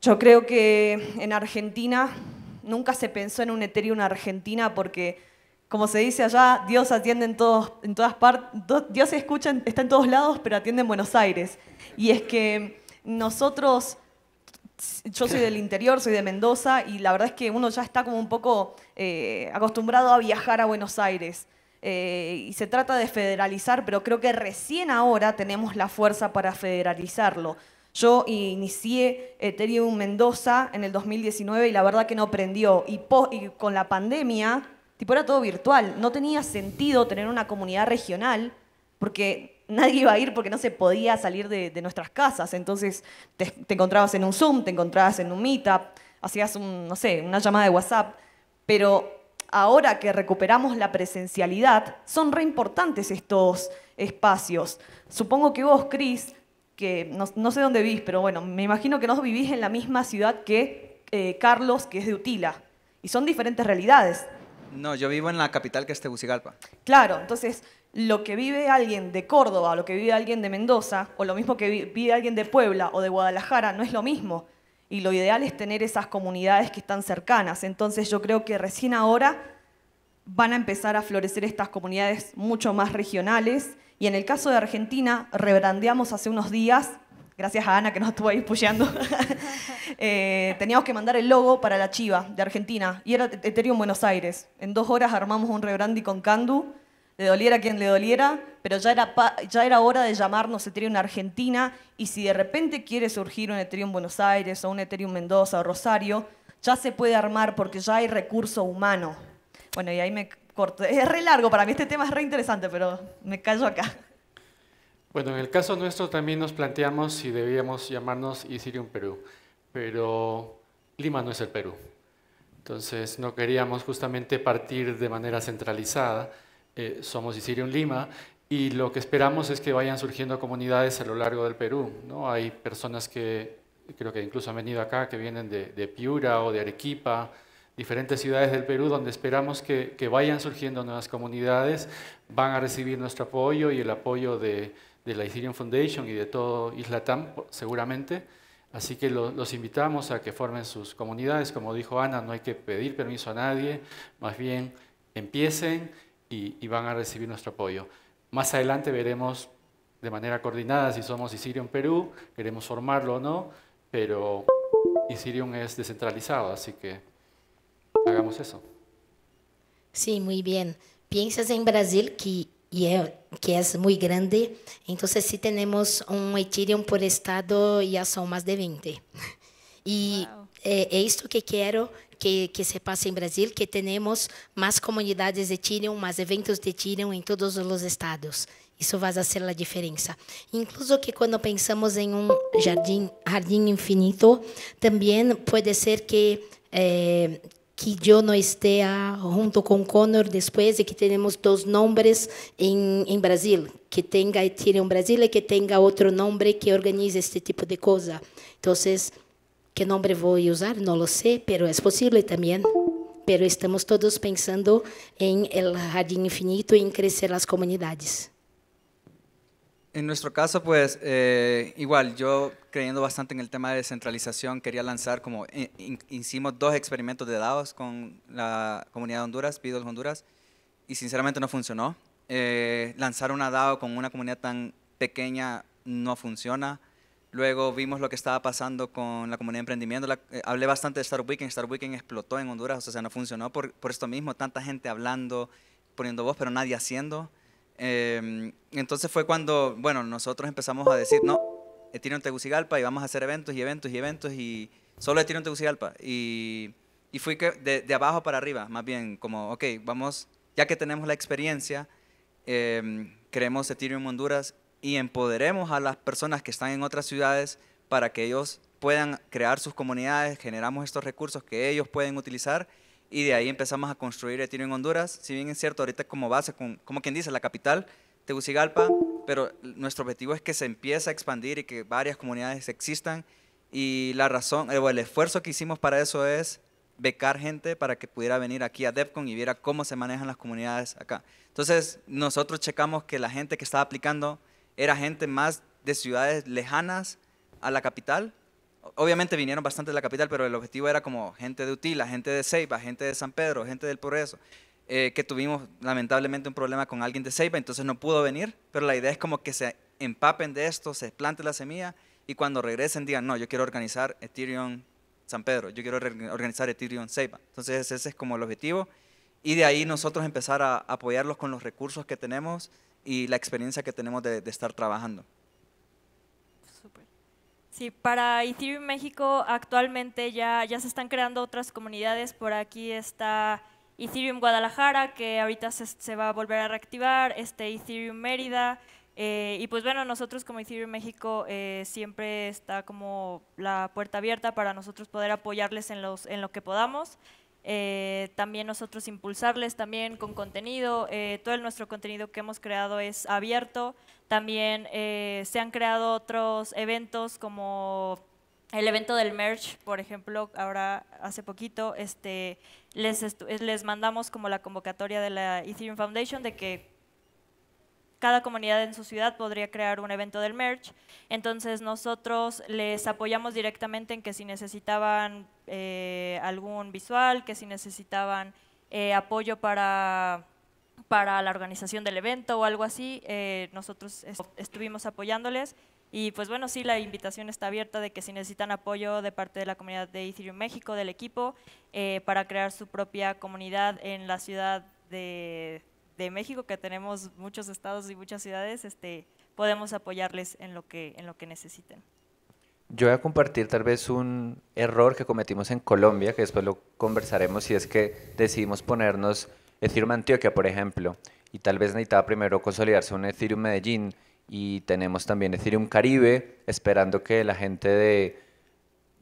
Yo creo que en Argentina nunca se pensó en un Ethereum Argentina porque, como se dice allá, Dios atiende en, todos, en todas partes, Dios escucha, está en todos lados, pero atiende en Buenos Aires. Y es que nosotros yo soy del interior, soy de Mendoza, y la verdad es que uno ya está como un poco eh, acostumbrado a viajar a Buenos Aires. Eh, y se trata de federalizar, pero creo que recién ahora tenemos la fuerza para federalizarlo. Yo inicié Ethereum Mendoza en el 2019 y la verdad que no prendió. Y, con la pandemia, tipo era todo virtual. No tenía sentido tener una comunidad regional porque nadie iba a ir porque no se podía salir de, nuestras casas. Entonces te, encontrabas en un Zoom, te encontrabas en un Meetup, hacías no sé, una llamada de WhatsApp. Pero ahora que recuperamos la presencialidad, son re importantes estos espacios. Supongo que vos, Cris, que no, sé dónde vivís, pero bueno, me imagino que no vivís en la misma ciudad que eh, Carlos, que es de Utila. Y son diferentes realidades. No, yo vivo en la capital que es Tegucigalpa. Claro, entonces lo que vive alguien de Córdoba, o lo que vive alguien de Mendoza, o lo mismo que vive alguien de Puebla o de Guadalajara, no es lo mismo y lo ideal es tener esas comunidades que están cercanas. Entonces yo creo que recién ahora van a empezar a florecer estas comunidades mucho más regionales y en el caso de Argentina rebrandeamos hace unos días, gracias a Ana que nos estuvo ahí puyando, [LAUGHS] eh, teníamos que mandar el logo para la Chiva de Argentina y era Ethereum Buenos Aires. En dos horas armamos un rebranding con Candu le doliera quien le doliera, pero ya era, ya era hora de llamarnos Ethereum Argentina y si de repente quiere surgir un Ethereum Buenos Aires o un Ethereum Mendoza o Rosario, ya se puede armar porque ya hay recurso humano. Bueno, y ahí me corto. Es re largo para mí, este tema es re interesante, pero me callo acá. Bueno, en el caso nuestro también nos planteamos si debíamos llamarnos Ethereum Perú, pero Lima no es el Perú. Entonces no queríamos justamente partir de manera centralizada, eh, somos Isirium Lima y lo que esperamos es que vayan surgiendo comunidades a lo largo del Perú. ¿no? Hay personas que creo que incluso han venido acá, que vienen de, Piura o de Arequipa, diferentes ciudades del Perú donde esperamos que, vayan surgiendo nuevas comunidades, van a recibir nuestro apoyo y el apoyo de, la Ethereum Foundation y de todo Islatam seguramente. Así que los invitamos a que formen sus comunidades. Como dijo Ana, no hay que pedir permiso a nadie, más bien empiecen y, van a recibir nuestro apoyo. Más adelante veremos de manera coordinada si somos Isirion Perú, queremos formarlo o no, pero Isirion es descentralizado, así que hagamos eso. Sí, muy bien. Piensas en Brasil, que, que es muy grande, entonces si tenemos un Ethereum por estado ya son más de 20. [LAUGHS] Y eh, esto que quiero que, que se passa em Brasil, que temos mais comunidades de Ethereum, mais eventos de Ethereum em todos os estados. Isso vai fazer a diferença. Incluso que quando pensamos em um jardim, jardim infinito, também pode ser que eh, que eu não esteja junto com Connor depois e que tenhamos dois nomes em, em Brasil, que tenha Ethereum Brasil e que tenha outro nome que organize este tipo de coisa. Então, ¿Qué nombre voy a usar, no lo sé, pero es posible también. Pero estamos todos pensando en el jardín infinito y en crecer las comunidades. En nuestro caso, pues eh, igual, yo creyendo bastante en el tema de descentralización, quería lanzar como hicimos dos experimentos de DAOs con la comunidad de Honduras, Pidos Honduras, y sinceramente no funcionó. Eh, lanzar una DAO con una comunidad tan pequeña no funciona. Luego vimos lo que estaba pasando con la comunidad de emprendimiento. La, eh, hablé bastante de Startup Weekend. Startup Weekend explotó en Honduras, o sea, no funcionó por, esto mismo. Tanta gente hablando, poniendo voz, pero nadie haciendo. Em, entonces fue cuando, bueno, nosotros empezamos a decir, no, Ethereum Tegucigalpa y vamos a hacer eventos y eventos y eventos y solo Ethereum Tegucigalpa. Y, y fui de, abajo para arriba, más bien, como, ok, vamos, ya que tenemos la experiencia, eh, creemos Ethereum Honduras y empoderemos a las personas que están en otras ciudades para que ellos puedan crear sus comunidades, generamos estos recursos que ellos pueden utilizar y de ahí empezamos a construir Ethereum en Honduras. Si bien es cierto, ahorita como base, como quien dice, la capital, Tegucigalpa, pero nuestro objetivo es que se empiece a expandir y que varias comunidades existan y la razón, eh, el esfuerzo que hicimos para eso es becar gente para que pudiera venir aquí a DEFCON y viera cómo se manejan las comunidades acá. Entonces, nosotros checamos que la gente que está aplicando era gente más de ciudades lejanas a la capital. Obviamente vinieron bastante de la capital, pero el objetivo era como gente de Utila, gente de Ceiba, gente de San Pedro, gente del Progreso, eh, que tuvimos lamentablemente un problema con alguien de Ceiba, entonces no pudo venir, pero la idea es como que se empapen de esto, se plante la semilla y cuando regresen digan, no, yo quiero organizar Ethereum San Pedro, yo quiero organizar Ethereum Ceiba. Entonces ese es como el objetivo y de ahí nosotros empezar a apoyarlos con los recursos que tenemos y la experiencia que tenemos de, estar trabajando. Sí, para Ethereum México actualmente ya, ya se están creando otras comunidades. Por aquí está Ethereum Guadalajara, que ahorita se, va a volver a reactivar, este Ethereum Mérida. Eh, y pues bueno, nosotros como Ethereum México eh, siempre está como la puerta abierta para nosotros poder apoyarles en, los, en lo que podamos. Eh, también nosotros impulsarles también con contenido, eh, todo nuestro contenido que hemos creado es abierto, también eh, se han creado otros eventos como el evento del merch, por ejemplo, ahora hace poquito, este, les, les mandamos como la convocatoria de la Ethereum Foundation de que cada comunidad en su ciudad podría crear un evento del merch. Entonces nosotros les apoyamos directamente en que si necesitaban eh, algún visual, que si necesitaban eh, apoyo para, para la organización del evento o algo así, eh, nosotros estuvimos apoyándoles. Y pues bueno, sí, la invitación está abierta de que si necesitan apoyo de parte de la comunidad de Ethereum México, del equipo, para crear su propia comunidad en la ciudad de, de México, que tenemos muchos estados y muchas ciudades, este, podemos apoyarles en lo que, en lo que necesiten. Yo voy a compartir tal vez un error que cometimos en Colombia, que después lo conversaremos, si es que decidimos ponernos Ethereum Antioquia, por ejemplo, y tal vez necesitaba primero consolidarse un Ethereum Medellín, y tenemos también Ethereum Caribe, esperando que la gente de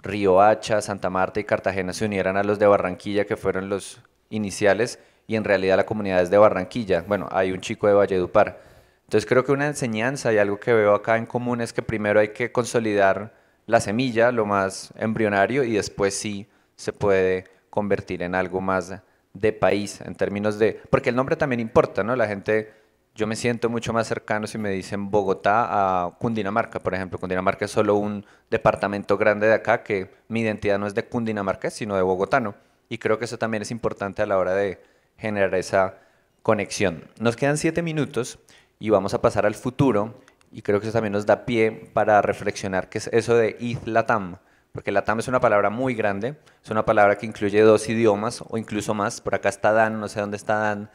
Río Santa Marta y Cartagena se unieran a los de Barranquilla, que fueron los iniciales, y en realidad la comunidad es de Barranquilla. Bueno, hay un chico de Valledupar. Entonces creo que una enseñanza y algo que veo acá en común es que primero hay que consolidar la semilla, lo más embrionario, y después sí se puede convertir en algo más de país, en términos de... Porque el nombre también importa, ¿no? La gente, yo me siento mucho más cercano si me dicen Bogotá a Cundinamarca, por ejemplo. Cundinamarca es solo un departamento grande de acá, que mi identidad no es de Cundinamarca, sino de bogotano. Y creo que eso también es importante a la hora de generar esa conexión. Nos quedan siete minutos y vamos a pasar al futuro y creo que eso también nos da pie para reflexionar qué es eso de Ith Latam, porque Latam es una palabra muy grande, es una palabra que incluye dos idiomas o incluso más. Por acá está Dan, no sé dónde está Dan.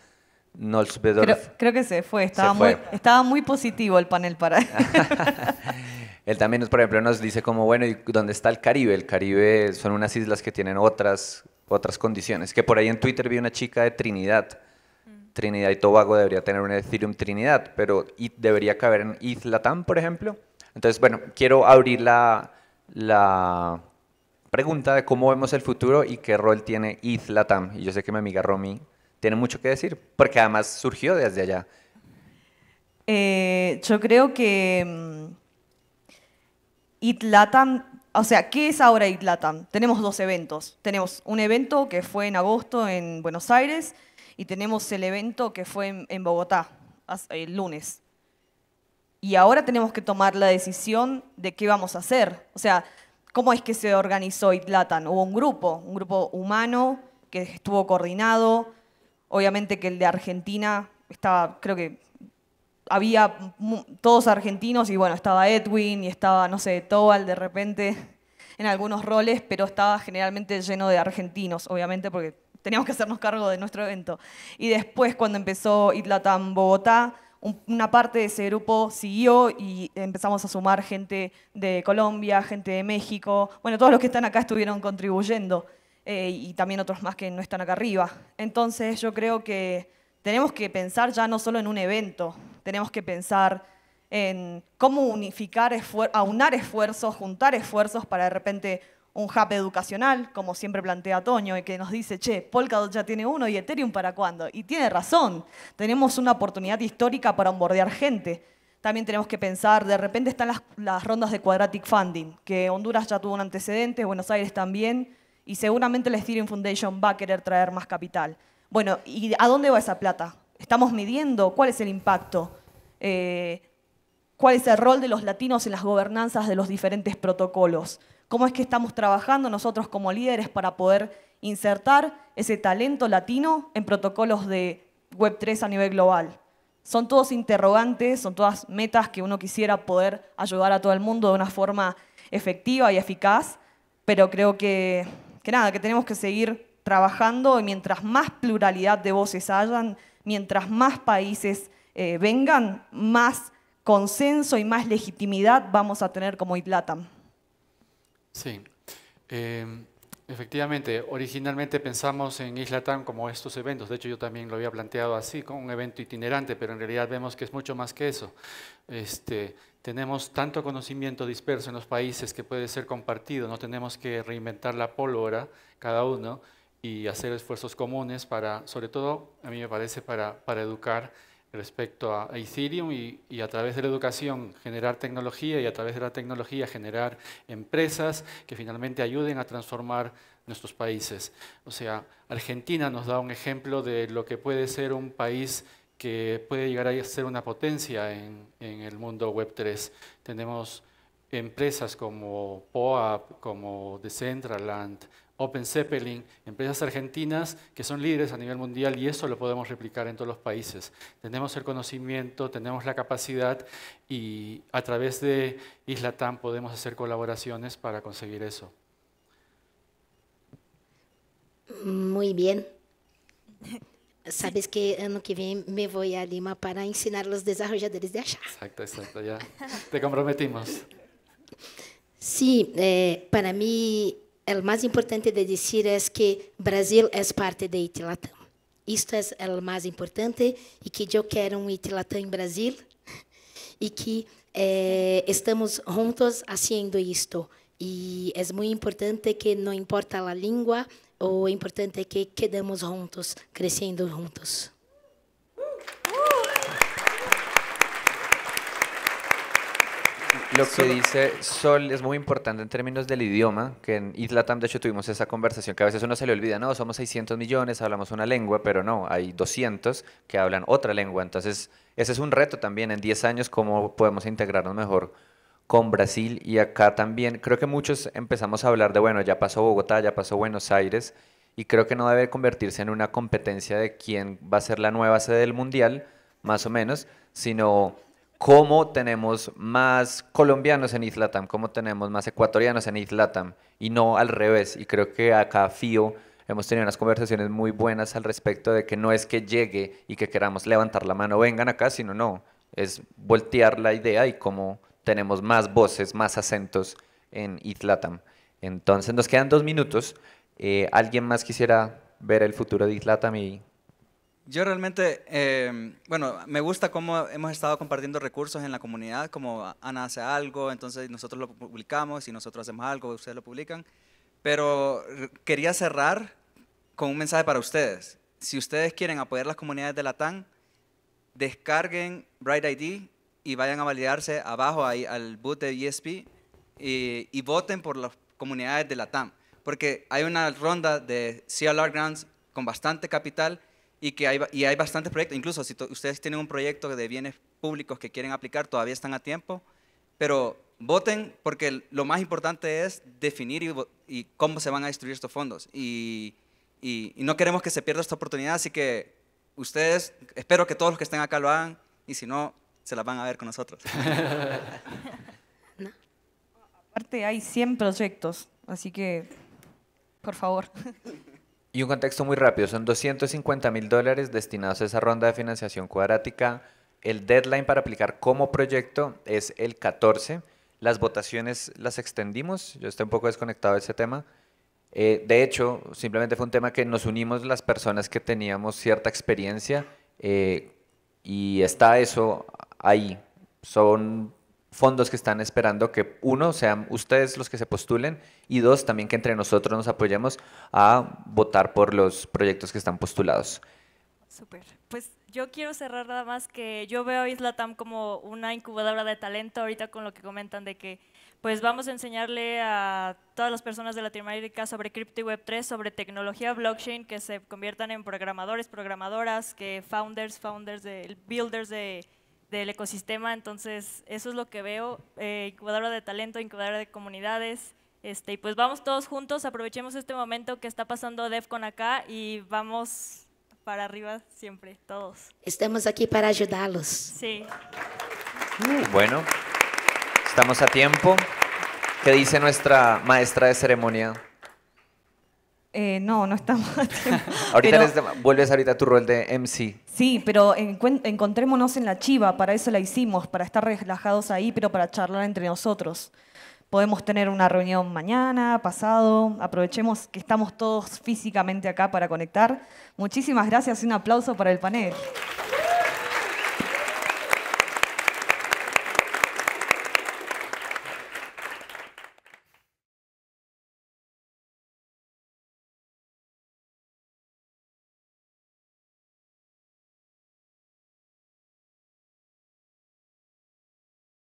No, creo, creo que se fue, estaba, estaba muy positivo el panel para... [LAUGHS] [LAUGHS] Él también, por ejemplo, nos dice como, bueno, ¿y dónde está el Caribe? El Caribe son unas islas que tienen otras, otras condiciones. Que por ahí en Twitter vi una chica de Trinidad. Mm. Trinidad y Tobago debería tener un Ethereum Trinidad, pero debería caber en Islatam, por ejemplo. Entonces, bueno, quiero abrir la, pregunta de cómo vemos el futuro y qué rol tiene Islatam. Y yo sé que mi amiga Romy tiene mucho que decir, porque además surgió desde allá. Eh, yo creo que mm, Itlatam, o sea, ¿qué es ahora Itlatam? Tenemos dos eventos. Tenemos un evento que fue en agosto en Buenos Aires y tenemos el evento que fue en, Bogotá el lunes. Y ahora tenemos que tomar la decisión de qué vamos a hacer. O sea, ¿cómo es que se organizó Itlatan? Hubo un grupo, un grupo humano que estuvo coordinado. Obviamente que el de Argentina estaba, creo que había todos argentinos y bueno, estaba Edwin y estaba, no sé, Tobal de repente en algunos roles, pero estaba generalmente lleno de argentinos, obviamente, porque teníamos que hacernos cargo de nuestro evento. Y después cuando empezó Itlatam Bogotá, una parte de ese grupo siguió y empezamos a sumar gente de Colombia, gente de México, bueno, todos los que están acá estuvieron contribuyendo eh, y también otros más que no están acá arriba. Entonces yo creo que tenemos que pensar ya no solo en un evento, tenemos que pensar en cómo unificar, aunar esfuerzos, juntar esfuerzos para de repente un hub educacional, como siempre plantea Toño, y que nos dice, che, Polkadot ya tiene uno y Ethereum para cuándo. Y tiene razón, tenemos una oportunidad histórica para onboardear gente. También tenemos que pensar, de repente están las, las rondas de Quadratic Funding, que Honduras ya tuvo un antecedente, Buenos Aires también, y seguramente la Ethereum Foundation va a querer traer más capital. Bueno, ¿y a dónde va esa plata? Estamos midiendo cuál es el impacto, eh, cuál es el rol de los latinos en las gobernanzas de los diferentes protocolos, cómo es que estamos trabajando nosotros como líderes para poder insertar ese talento latino en protocolos de Web3 a nivel global. Son todos interrogantes, son todas metas que uno quisiera poder ayudar a todo el mundo de una forma efectiva y eficaz, pero creo que, que nada, que tenemos que seguir trabajando y mientras más pluralidad de voces hayan, mientras más países eh, vengan, más consenso y más legitimidad vamos a tener como Islatan. Sí, em, efectivamente, originalmente pensamos en Islatan como estos eventos, de hecho yo también lo había planteado así, como un evento itinerante, pero en realidad vemos que es mucho más que eso. Este, tenemos tanto conocimiento disperso en los países que puede ser compartido, no tenemos que reinventar la pólvora cada uno, y hacer esfuerzos comunes para, sobre todo, a mí me parece, para, educar respecto a Ethereum y, a través de la educación generar tecnología y a través de la tecnología generar empresas que finalmente ayuden a transformar nuestros países. O sea, Argentina nos da un ejemplo de lo que puede ser un país que puede llegar a ser una potencia en, el mundo Web3. Tenemos empresas como POAP, como Decentraland, Open Zeppelin, empresas argentinas que son líderes a nivel mundial y eso lo podemos replicar en todos los países. Tenemos el conocimiento, tenemos la capacidad y a través de Islatam podemos hacer colaboraciones para conseguir eso. Muy bien. [LAUGHS] Sabes que año que viene me voy a Lima para ensinar los desarrolladores de achar. Exacto, exacto, ya te comprometimos. Sí, eh, para mí o mais importante de dizer é que Brasil é parte de Itilatam. Isto é o mais importante e que eu quero um Itilatam em Brasil e que eh, estamos juntos fazendo isto. E é muito importante que não importa a língua, o é importante é que quedamos juntos, crescendo juntos. Lo que dice Sol es muy importante en términos del idioma, que en Islatam de hecho tuvimos esa conversación que a veces uno se le olvida, no, somos 600 millones, hablamos una lengua, pero no, hay 200 que hablan otra lengua. Entonces, ese es un reto también en 10 años, cómo podemos integrarnos mejor con Brasil y acá también. Creo que muchos empezamos a hablar de, bueno, ya pasó Bogotá, ya pasó Buenos Aires, y creo que no debe convertirse en una competencia de quién va a ser la nueva sede del Mundial, más o menos, sino cómo tenemos más colombianos en Islatam, cómo tenemos más ecuatorianos en Islatam y no al revés. Y creo que acá FIO hemos tenido unas conversaciones muy buenas al respecto de que no es que llegue y que queramos levantar la mano, vengan acá, sino no, es voltear la idea y cómo tenemos más voces, más acentos en Islatam. Entonces nos quedan dos minutos. Eh, ¿Alguien más quisiera ver el futuro de Islatam y yo realmente, em, bueno, me gusta cómo hemos estado compartiendo recursos en la comunidad, como Ana hace algo, entonces nosotros lo publicamos, y nosotros hacemos algo, ustedes lo publican, pero quería cerrar con un mensaje para ustedes. Si ustedes quieren apoyar las comunidades de la TAM, descarguen Bright ID y vayan a validarse abajo ahí al boot de ESP y, voten por las comunidades de la TAM. porque hay una ronda de CLR Grants con bastante capital y que hay, y hay bastantes proyectos. Incluso si ustedes tienen un proyecto de bienes públicos que quieren aplicar, todavía están a tiempo, pero voten porque lo más importante es definir y, cómo se van a distribuir estos fondos. Y, y, no queremos que se pierda esta oportunidad, así que ustedes, espero que todos los que estén acá lo hagan y si no, se las van a ver con nosotros. [LAUGHS] Aparte hay 100 proyectos, así que por favor. Y un contexto muy rápido, son 250 mil dólares destinados a esa ronda de financiación cuadrática. El deadline para aplicar como proyecto es el 14. Las votaciones las extendimos, yo estoy un poco desconectado de ese tema. Eh, de hecho, simplemente fue un tema que nos unimos las personas que teníamos cierta experiencia eh, y está eso ahí. Son fondos que están esperando que, uno, sean ustedes los que se postulen y dos, también que entre nosotros nos apoyemos a votar por los proyectos que están postulados. Súper. Pues yo quiero cerrar nada más que yo veo a Tam como una incubadora de talento ahorita con lo que comentan de que pues vamos a enseñarle a todas las personas de Latinoamérica sobre cripto y web 3, sobre tecnología blockchain, que se conviertan en programadores, programadoras, que founders, founders de builders de del ecosistema, entonces eso es lo que veo, eh, incubadora de talento, incubadora de comunidades, este, y pues vamos todos juntos, aprovechemos este momento que está pasando CON acá y vamos para arriba siempre, todos. Estamos aquí para ayudarlos. Sí. Mm, bueno, estamos a tiempo. ¿Qué dice nuestra maestra de ceremonia? Eh, no, no estamos a tiempo. ahorita vuelves ahorita a tu rol de MC. Sí, pero encontrémonos en la chiva, para eso la hicimos, para estar relajados ahí, pero para charlar entre nosotros. Podemos tener una reunión mañana, pasado, aprovechemos que estamos todos físicamente acá para conectar. Muchísimas gracias y un aplauso para el panel.